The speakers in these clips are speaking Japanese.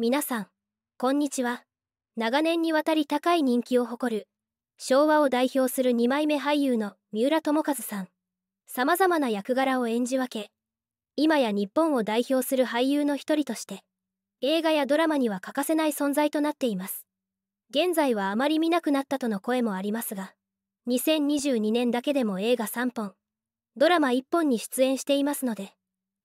皆さんこんにちは長年にわたり高い人気を誇る昭和を代表する2枚目俳優の三浦友和さんさまざまな役柄を演じ分け今や日本を代表する俳優の一人として映画やドラマには欠かせない存在となっています現在はあまり見なくなったとの声もありますが2022年だけでも映画3本ドラマ1本に出演していますので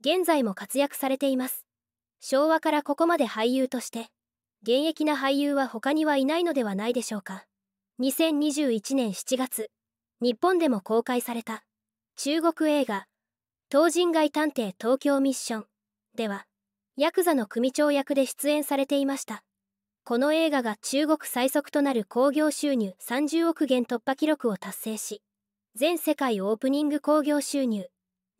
現在も活躍されています昭和からここまで俳優として現役な俳優は他にはいないのではないでしょうか2021年7月日本でも公開された中国映画「東人街探偵東京ミッション」ではヤクザの組長役で出演されていましたこの映画が中国最速となる興行収入30億元突破記録を達成し全世界オープニング興行収入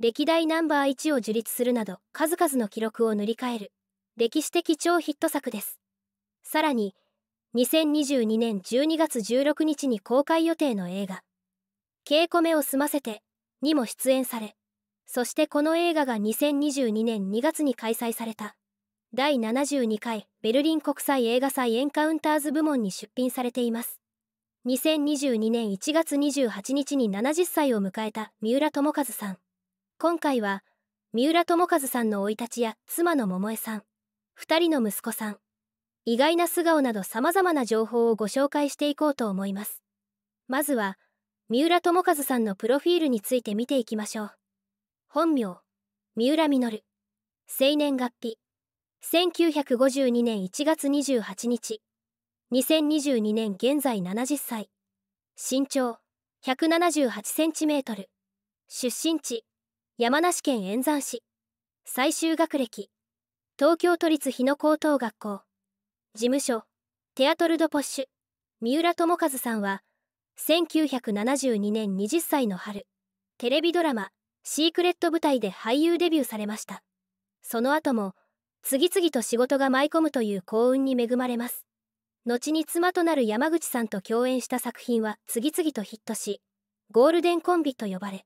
歴代ナンバー1を樹立するなど数々の記録を塗り替える歴史的超ヒット作ですさらに2022年12月16日に公開予定の映画「稽古目を済ませて」にも出演されそしてこの映画が2022年2月に開催された第72回ベルリン国際映画祭エンカウンターズ部門に出品されています2022年1月28日に70歳を迎えた三浦友和さん今回は三浦友和さんの生い立ちや妻の桃江さん2人の息子さん意外な素顔などさまざまな情報をご紹介していこうと思いますまずは三浦友和さんのプロフィールについて見ていきましょう本名三浦稔生年月日1952年1月28日2022年現在70歳身長178センチメートル出身地山梨県塩山市最終学歴東京都立日野高等学校事務所テアトル・ド・ポッシュ三浦友和さんは1972年20歳の春テレビドラマ「シークレット」舞台で俳優デビューされましたその後も次々と仕事が舞い込むという幸運に恵まれます後に妻となる山口さんと共演した作品は次々とヒットしゴールデンコンビと呼ばれ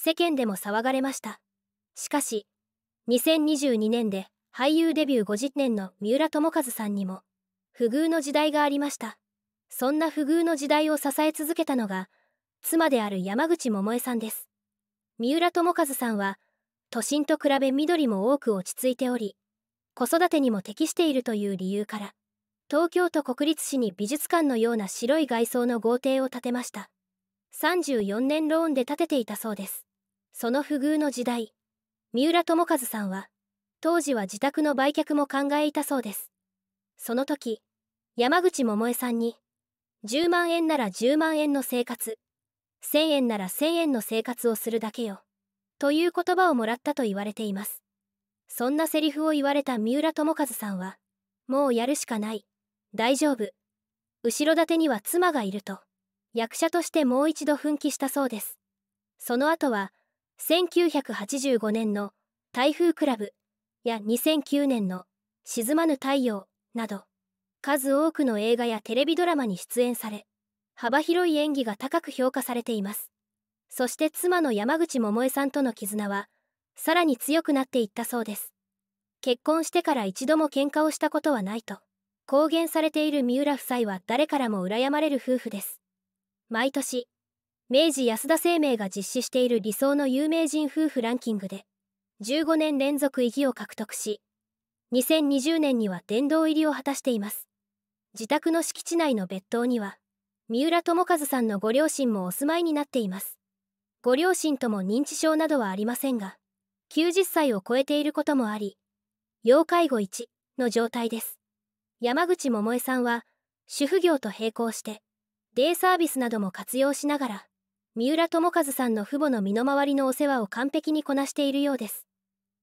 世間でも騒がれましたしかし2022年で俳優デビュー50年の三浦友和さんにも不遇の時代がありましたそんな不遇の時代を支え続けたのが妻である山口百恵さんです三浦友和さんは都心と比べ緑も多く落ち着いており子育てにも適しているという理由から東京都国立市に美術館のような白い外装の豪邸を建てました34年ローンで建てていたそうですその不遇の時代、三浦友和さんは、当時は自宅の売却も考えいたそうです。その時、山口百恵さんに、10万円なら10万円の生活、1000円なら1000円の生活をするだけよ、という言葉をもらったと言われています。そんなセリフを言われた三浦友和さんは、もうやるしかない、大丈夫。後ろ盾には妻がいると、役者としてもう一度奮起したそうです。その後は、1985年の「台風クラブ」や2009年の「沈まぬ太陽」など数多くの映画やテレビドラマに出演され幅広い演技が高く評価されていますそして妻の山口百恵さんとの絆はさらに強くなっていったそうです結婚してから一度も喧嘩をしたことはないと公言されている三浦夫妻は誰からも羨まれる夫婦です毎年明治安田生命が実施している理想の有名人夫婦ランキングで15年連続意義を獲得し2020年には殿堂入りを果たしています自宅の敷地内の別棟には三浦智和さんのご両親もお住まいになっていますご両親とも認知症などはありませんが90歳を超えていることもあり要介護1の状態です山口百恵さんは主婦業と並行してデイサービスなども活用しながら三浦友和さんの父母の身の回りのお世話を完璧にこなしているようです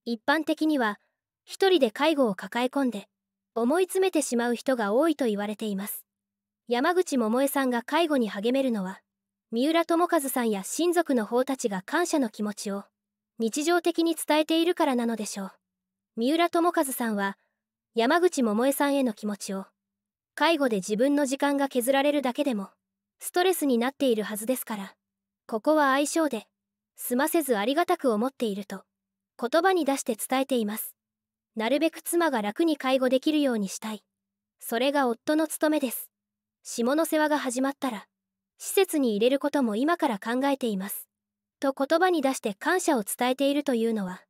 一般的には一人で介護を抱え込んで思い詰めてしまう人が多いと言われています山口百恵さんが介護に励めるのは三浦友和さんや親族の方たちが感謝の気持ちを日常的に伝えているからなのでしょう三浦友和さんは山口百恵さんへの気持ちを介護で自分の時間が削られるだけでもストレスになっているはずですからここは愛称で済ませずありがたく思っていると言葉に出して伝えていますなるべく妻が楽に介護できるようにしたいそれが夫の務めです下の世話が始まったら施設に入れることも今から考えていますと言葉に出して感謝を伝えているというのは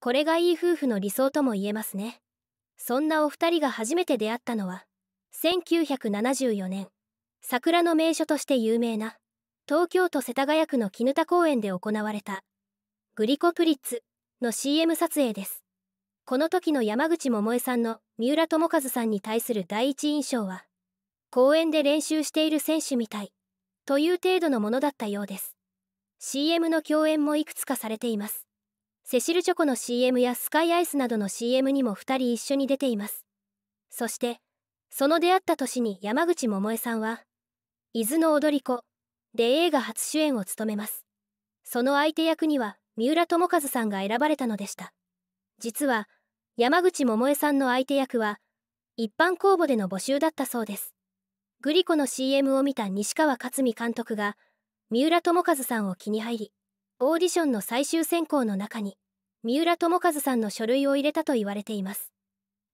これがいい夫婦の理想とも言えますねそんなお二人が初めて出会ったのは1974年桜の名所として有名な東京都世田谷区の絹田公園で行われたグリコプリッツの CM 撮影ですこの時の山口百恵さんの三浦友和さんに対する第一印象は公園で練習している選手みたいという程度のものだったようです CM の共演もいくつかされていますセシルチョコの CM やスカイアイスなどの CM にも2人一緒に出ていますそしてその出会った年に山口百恵さんは「伊豆の踊り子で映画初主演を務めますその相手役には三浦友和さんが選ばれたのでした実は山口百恵さんの相手役は一般公募での募集だったそうですグリコの CM を見た西川克実監督が三浦友和さんを気に入りオーディションの最終選考の中に三浦友和さんの書類を入れたと言われています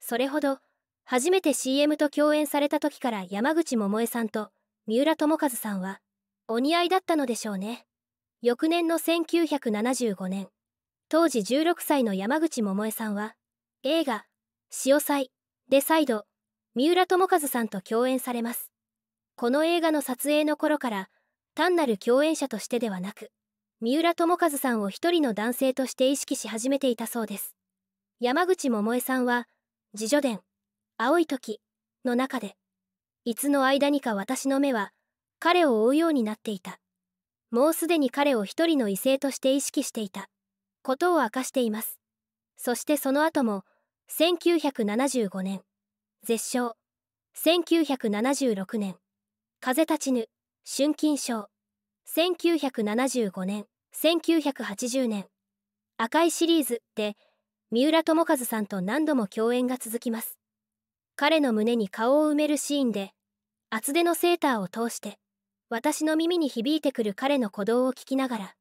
それほど初めて CM と共演された時から山口百恵さんと三浦友和さんはお似合いだったのでしょうね翌年の1975年当時16歳の山口百恵さんは映画「潮祭」で再度三浦友和さんと共演されますこの映画の撮影の頃から単なる共演者としてではなく三浦友和さんを一人の男性として意識し始めていたそうです山口百恵さんは自叙伝「青い時」の中で「いつの間にか私の目は彼を追うようになっていたもうすでに彼を一人の異性として意識していたことを明かしていますそしてその後も1975年絶唱1976年風立ちぬ春金賞1975年1980年赤いシリーズで三浦友和さんと何度も共演が続きます彼の胸に顔を埋めるシーンで厚手のセーターを通して私の耳に響いてくる彼の鼓動を聞きながら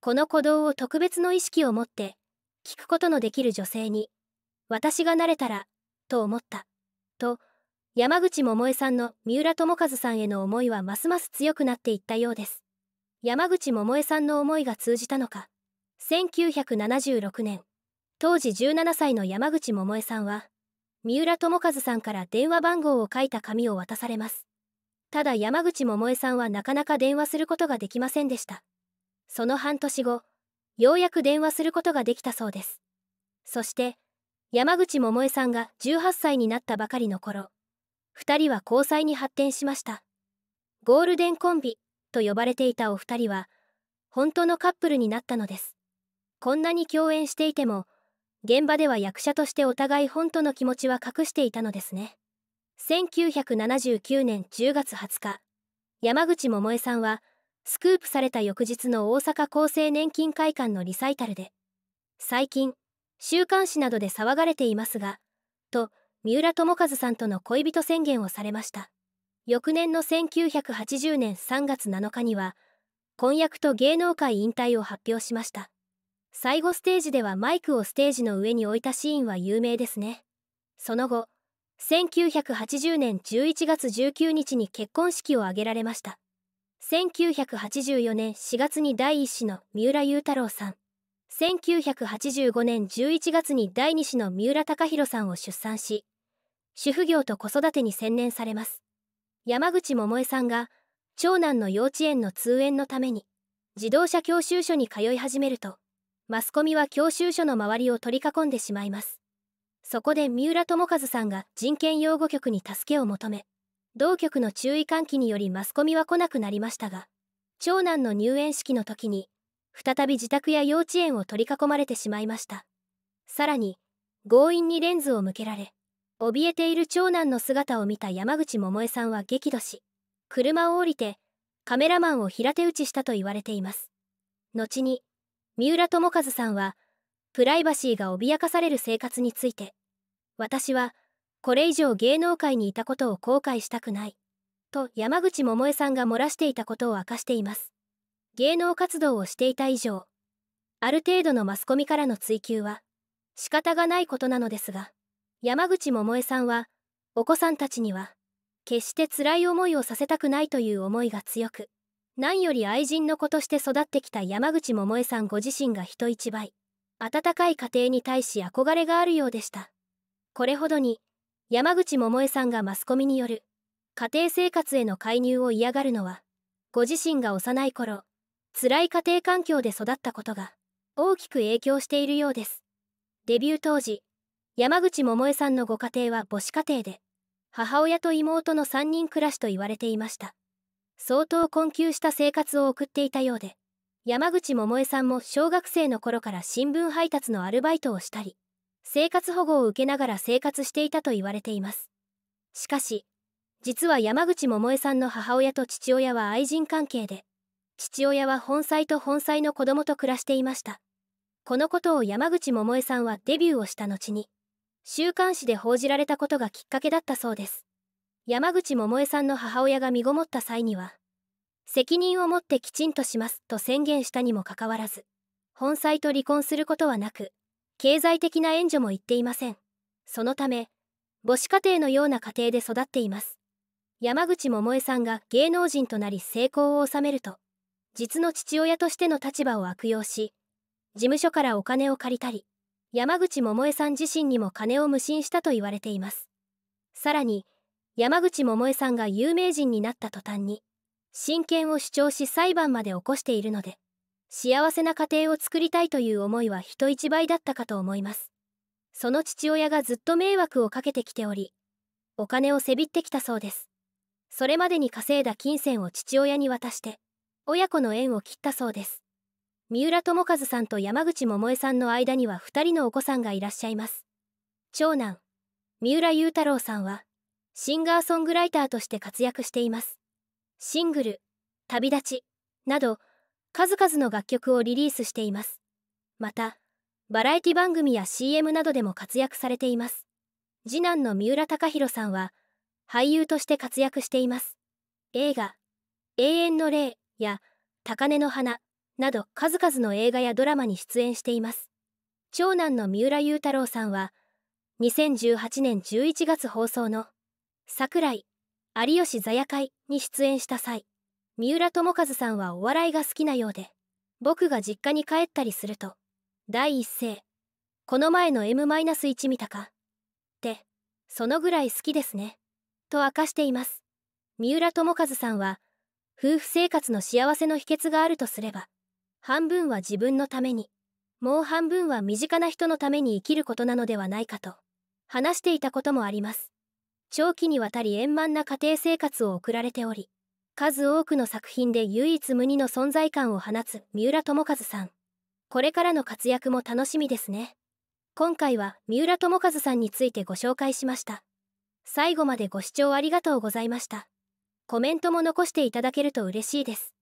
この鼓動を特別の意識を持って聞くことのできる女性に私がなれたらと思ったと山口百恵さんの三浦友和さんへの思いはますます強くなっていったようです山口百恵さんの思いが通じたのか1976年当時17歳の山口百恵さんは三浦友和さんから電話番号を書いた紙を渡されますただ山口百恵さんはなかなか電話することができませんでしたその半年後ようやく電話することができたそうですそして山口百恵さんが18歳になったばかりの頃2人は交際に発展しましたゴールデンコンビと呼ばれていたお二人は本当のカップルになったのですこんなに共演していても現場では役者としてお互い本当の気持ちは隠していたのですね1979年10月20日山口百恵さんはスクープされた翌日の大阪厚生年金会館のリサイタルで最近週刊誌などで騒がれていますがと三浦智和さんとの恋人宣言をされました翌年の1980年3月7日には婚約と芸能界引退を発表しました最後ステージではマイクをステージの上に置いたシーンは有名ですねその後1980年11月19日に結婚式を挙げられました1984年4月に第1子の三浦雄太郎さん1985年11月に第2子の三浦隆弘さんを出産し主婦業と子育てに専念されます山口百恵さんが長男の幼稚園の通園のために自動車教習所に通い始めるとマスコミは教習所の周りを取り囲んでしまいますそこで三浦友和さんが人権擁護局に助けを求め同局の注意喚起によりマスコミは来なくなりましたが長男の入園式の時に再び自宅や幼稚園を取り囲まれてしまいましたさらに強引にレンズを向けられ怯えている長男の姿を見た山口百恵さんは激怒し車を降りてカメラマンを平手打ちしたと言われています後に三浦友和さんはプライバシーが脅かされる生活について私はこれ以上芸能界にいたことを後悔したくないと山口百恵さんが漏らしていたことを明かしています芸能活動をしていた以上ある程度のマスコミからの追及は仕方がないことなのですが山口百恵さんはお子さんたちには決して辛い思いをさせたくないという思いが強く何より愛人の子として育ってきた山口百恵さんご自身が人一倍温かい家庭に対し憧れがあるようでしたこれほどに山口百恵さんがマスコミによる家庭生活への介入を嫌がるのはご自身が幼い頃辛い家庭環境で育ったことが大きく影響しているようですデビュー当時山口百恵さんのご家庭は母子家庭で母親と妹の3人暮らしと言われていました相当困窮した生活を送っていたようで山口百恵さんも小学生の頃から新聞配達のアルバイトをしたり生活保護を受けながら生活していたと言われていますしかし実は山口百恵さんの母親と父親は愛人関係で父親は本妻と本妻の子供と暮らしていましたこのことを山口百恵さんはデビューをした後に週刊誌で報じられたことがきっかけだったそうです山口百恵さんの母親が身ごもった際には責任を持ってきちんとしますと宣言したにもかかわらず本妻と離婚することはなく経済的な援助も言っていませんそのため母子家庭のような家庭で育っています山口百恵さんが芸能人となり成功を収めると実の父親としての立場を悪用し事務所からお金を借りたり山口百恵さん自身にも金を無心したと言われていますさらに山口百恵さんが有名人になった途端に親権を主張し裁判まで起こしているので幸せな家庭を作りたいという思いは人一倍だったかと思いますその父親がずっと迷惑をかけてきておりお金をせびってきたそうですそれまでに稼いだ金銭を父親に渡して親子の縁を切ったそうです三浦友和さんと山口百恵さんの間には2人のお子さんがいらっしゃいます長男三浦雄太郎さんはシンガーソングライターとして活躍していますシングル、旅立ちなど数々の楽曲をリリースしています。また、バラエティ番組や CM などでも活躍されています。次男の三浦貴弘さんは俳優として活躍しています。映画、永遠の霊や高根の花など数々の映画やドラマに出演しています。長男の三浦雄太郎さんは2018年11月放送の桜井有吉座夜会に出演した際三浦友和さんはお笑いが好きなようで僕が実家に帰ったりすると第一声「この前の M-1 見たか?」ってそのぐらい好きですねと明かしています三浦友和さんは夫婦生活の幸せの秘訣があるとすれば半分は自分のためにもう半分は身近な人のために生きることなのではないかと話していたこともあります長期にわたり円満な家庭生活を送られており数多くの作品で唯一無二の存在感を放つ三浦友和さんこれからの活躍も楽しみですね今回は三浦友和さんについてご紹介しました最後までご視聴ありがとうございましたコメントも残していただけると嬉しいです